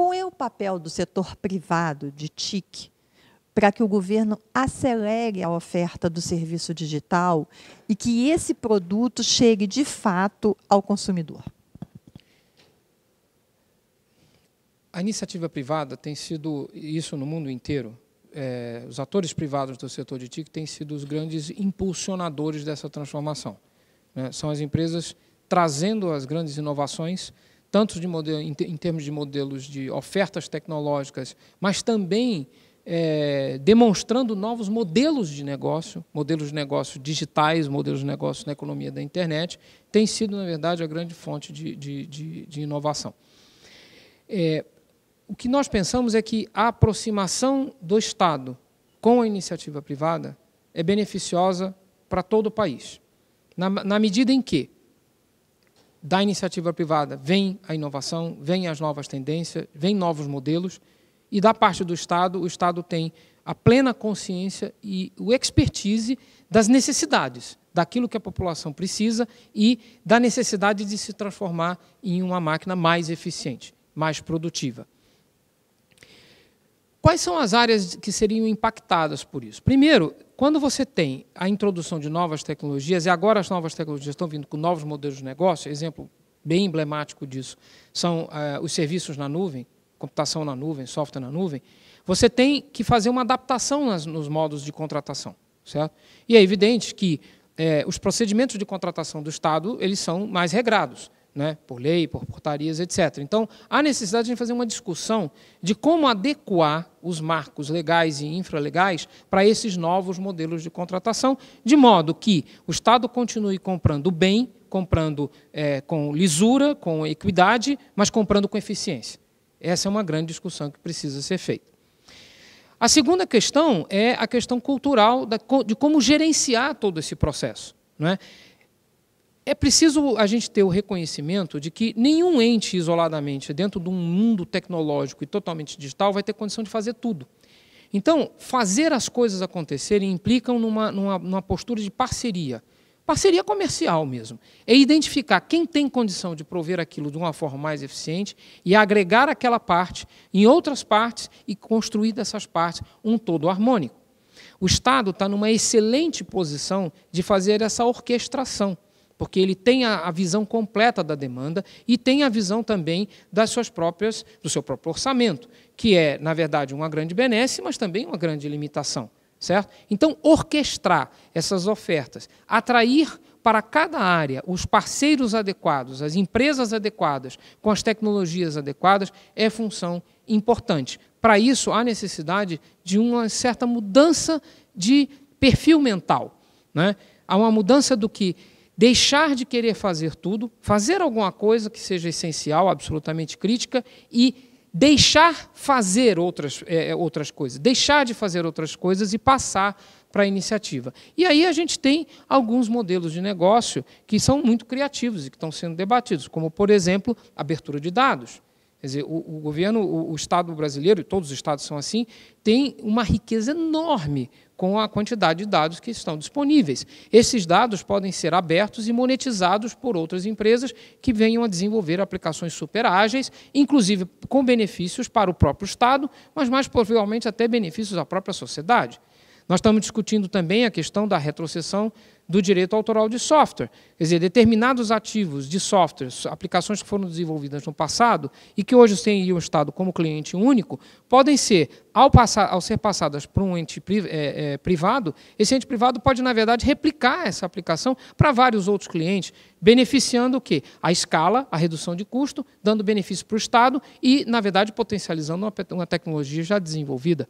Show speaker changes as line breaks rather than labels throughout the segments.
Qual é o papel do setor privado de TIC para que o governo acelere a oferta do serviço digital e que esse produto chegue de fato ao consumidor? A iniciativa privada tem sido, isso no mundo inteiro, é, os atores privados do setor de TIC têm sido os grandes impulsionadores dessa transformação. Né? São as empresas trazendo as grandes inovações tanto de modelo, em, em termos de modelos de ofertas tecnológicas, mas também é, demonstrando novos modelos de negócio, modelos de negócio digitais, modelos de negócio na economia da internet, tem sido, na verdade, a grande fonte de, de, de, de inovação. É, o que nós pensamos é que a aproximação do Estado com a iniciativa privada é beneficiosa para todo o país, na, na medida em que da iniciativa privada vem a inovação, vem as novas tendências, vem novos modelos, e da parte do Estado, o Estado tem a plena consciência e o expertise das necessidades, daquilo que a população precisa e da necessidade de se transformar em uma máquina mais eficiente, mais produtiva. Quais são as áreas que seriam impactadas por isso? Primeiro, quando você tem a introdução de novas tecnologias, e agora as novas tecnologias estão vindo com novos modelos de negócio, exemplo bem emblemático disso são uh, os serviços na nuvem, computação na nuvem, software na nuvem, você tem que fazer uma adaptação nas, nos modos de contratação. Certo? E é evidente que eh, os procedimentos de contratação do Estado eles são mais regrados né, por lei, por portarias, etc. Então, há necessidade de fazer uma discussão de como adequar os marcos legais e infralegais para esses novos modelos de contratação, de modo que o Estado continue comprando bem, comprando é, com lisura, com equidade, mas comprando com eficiência. Essa é uma grande discussão que precisa ser feita. A segunda questão é a questão cultural de como gerenciar todo esse processo. Não é? é preciso a gente ter o reconhecimento de que nenhum ente isoladamente, dentro de um mundo tecnológico e totalmente digital, vai ter condição de fazer tudo. Então, fazer as coisas acontecerem implicam numa, numa, numa postura de parceria. Parceria comercial mesmo. É identificar quem tem condição de prover aquilo de uma forma mais eficiente e agregar aquela parte em outras partes e construir dessas partes um todo harmônico. O Estado está numa excelente posição de fazer essa orquestração porque ele tem a, visão completa da demanda e tem a visão também das suas próprias, do seu próprio orçamento, que é, na verdade, uma grande benesse, mas também uma grande limitação. Certo? Então, orquestrar essas ofertas, atrair para cada área os parceiros adequados, as empresas adequadas, com as tecnologias adequadas, é função importante. Para isso, há necessidade de uma certa mudança de perfil mental. Né? Há uma mudança do que deixar de querer fazer tudo, fazer alguma coisa que seja essencial, absolutamente crítica, e deixar fazer outras, é, outras coisas, deixar de fazer outras coisas e passar para a iniciativa. E aí a gente tem alguns modelos de negócio que são muito criativos e que estão sendo debatidos, como, por exemplo, abertura de dados. Quer dizer, o, o governo, o, o Estado brasileiro, e todos os Estados são assim, tem uma riqueza enorme com a quantidade de dados que estão disponíveis. Esses dados podem ser abertos e monetizados por outras empresas que venham a desenvolver aplicações super ágeis, inclusive com benefícios para o próprio Estado, mas mais provavelmente até benefícios à própria sociedade. Nós estamos discutindo também a questão da retrocessão do direito autoral de software. Quer dizer, determinados ativos de software, aplicações que foram desenvolvidas no passado e que hoje têm o Estado como cliente único, podem ser, ao, passar, ao ser passadas para um ente é, é, privado, esse ente privado pode, na verdade, replicar essa aplicação para vários outros clientes, beneficiando o quê? A escala, a redução de custo, dando benefício para o Estado e, na verdade, potencializando uma tecnologia já desenvolvida.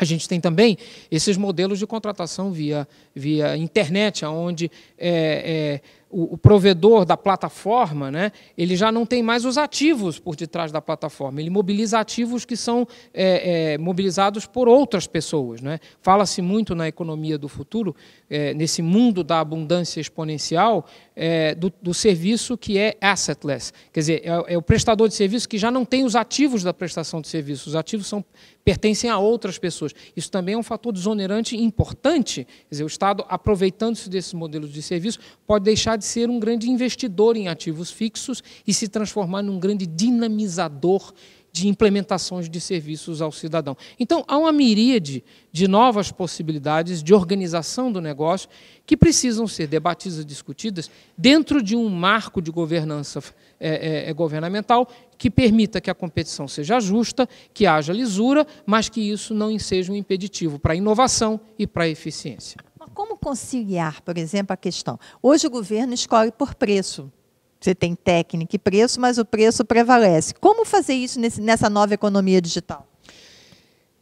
A gente tem também esses modelos de contratação via, via internet, onde é, é, o, o, provedor da plataforma, né, ele já não tem mais os ativos por detrás da plataforma, ele mobiliza ativos que são é, é, mobilizados por outras pessoas. Né? Fala-se muito na economia do futuro, é, nesse mundo da abundância exponencial, é, do, do, serviço que é assetless, quer dizer, é, é, o prestador de serviço que já não tem os ativos da prestação de serviço, os ativos são, pertencem a outras pessoas. Isso também é um fator desonerante importante, quer dizer, o Estado, aproveitando-se desses modelos de serviço, pode deixar de ser um grande investidor em ativos fixos e se transformar num grande dinamizador de implementações de serviços ao cidadão. Então, há uma miríade de novas possibilidades de organização do negócio que precisam ser debatidas e discutidas dentro de um marco de governança é, é, é, governamental que permita que a competição seja justa, que haja lisura, mas que isso não seja um impeditivo para a inovação e para a eficiência. Como conciliar, por exemplo, a questão? Hoje o governo escolhe por preço. Você tem técnica e preço, mas o preço prevalece. Como fazer isso nesse, nessa nova economia digital?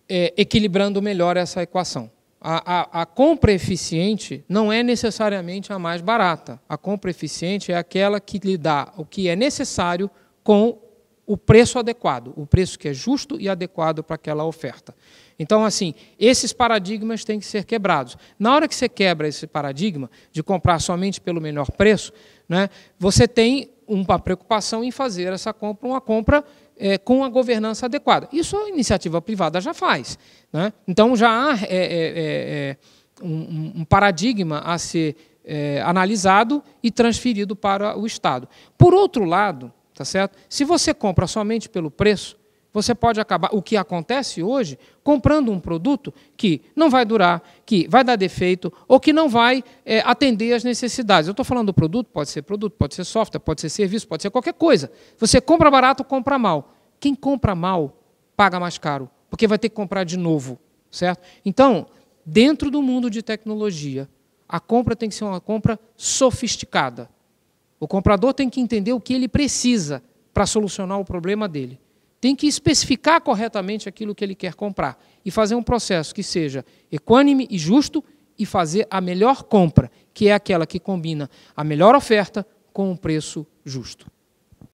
É, equilibrando melhor essa equação. A, a, a, compra eficiente não é necessariamente a mais barata. A compra eficiente é aquela que lhe dá o que é necessário com o preço adequado, o preço que é justo e adequado para aquela oferta. Então, assim, esses paradigmas têm que ser quebrados. Na hora que você quebra esse paradigma de comprar somente pelo melhor preço, né, você tem uma preocupação em fazer essa compra uma compra é, com a governança adequada. Isso a iniciativa privada já faz. Né? Então, já há é, é, é, é um, um paradigma a ser é, analisado e transferido para o Estado. Por outro lado, tá certo? se você compra somente pelo preço, você pode acabar, o que acontece hoje, comprando um produto que não vai durar, que vai dar defeito ou que não vai é, atender às necessidades. Eu estou falando do produto, pode ser produto, pode ser software, pode ser serviço, pode ser qualquer coisa. Você compra barato, compra mal. Quem compra mal paga mais caro, porque vai ter que comprar de novo, certo? Então, dentro do mundo de tecnologia, a compra tem que ser uma compra sofisticada. O comprador tem que entender o que ele precisa para solucionar o problema dele tem que especificar corretamente aquilo que ele quer comprar e fazer um processo que seja equânime e justo e fazer a melhor compra, que é aquela que combina a melhor oferta com o um preço justo.